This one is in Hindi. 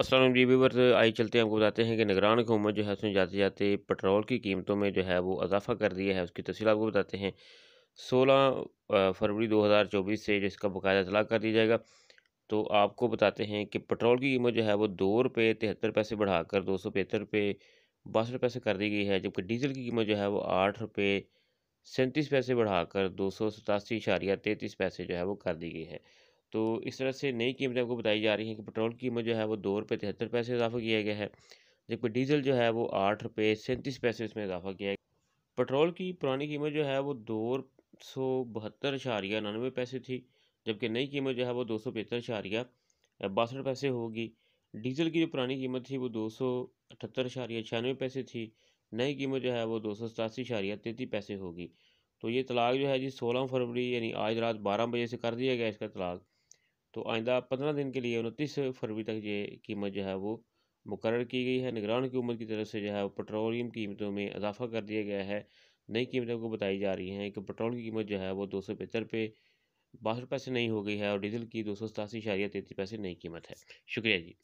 असलम जी वीवर आई चलते हैं आपको बताते हैं कि निगरान हुकूमत जो है उसने जाते जाते पेट्रोल की कीमतों में जो है वो अजाफ़ा कर दिया है उसकी तफसील आपको बताते हैं सोलह फरवरी दो हज़ार चौबीस से जो इसका बाकायदा तलाक कर दिया जाएगा तो आपको बताते हैं कि पेट्रोल की कीमत जो है वो दो रुपये तिहत्तर पैसे बढ़ाकर दो सौ पचहत्तर रुपये बासठ पैसे कर दी गई है जबकि डीजल की कीमत जो है वो आठ रुपये सैंतीस पैसे बढ़ाकर दो सौ सतासी इशारिया तैंतीस पैसे जो है वो कर दी गई है तो इस तरह से नई कीमतें आपको बताई जा रही हैं कि पेट्रोल की कीमत जो है वो दो रुपये तिहत्तर पैसे इजाफा किया गया है जबकि डीजल जो है वो आठ रुपये सैंतीस पैसे इसमें इजाफा किया गया पेट्रोल की पुरानी कीमत जो है वो दो सौ बहत्तर अशारिया उनानवे पैसे थी जबकि नई कीमत जो है वो दो सौ पचहत्तर अशारिया बासठ पैसे होगी डीजल की जो पुरानी कीमत थी वो दो सौ अठहत्तर अशारिया छियानवे पैसे थी नई कीमत जो है वो दो सौ सतासी अशारिया तैंतीस पैसे होगी तो ये तलाक जो है जी सोलह फरवरी यानी आज रात बारह बजे से कर दिया गया इसका तलाक तो आइंदा पंद्रह दिन के लिए उनतीस फरवरी तक ये कीमत जो है वो मुकर की गई है निगरान हुकूमत की तरफ से जो है पेट्रोलियम कीमतों में इजाफा कर दिया गया है नई कीमतों को बताई जा रही हैं कि पेट्रोल की कीमत जो है वो दो सौ पचहत्तर पे बासठ पैसे नहीं हो गई है और डीजल की दो सौ सतासी शारिया तैंतीस पैसे नई कीमत है शुक्रिया जी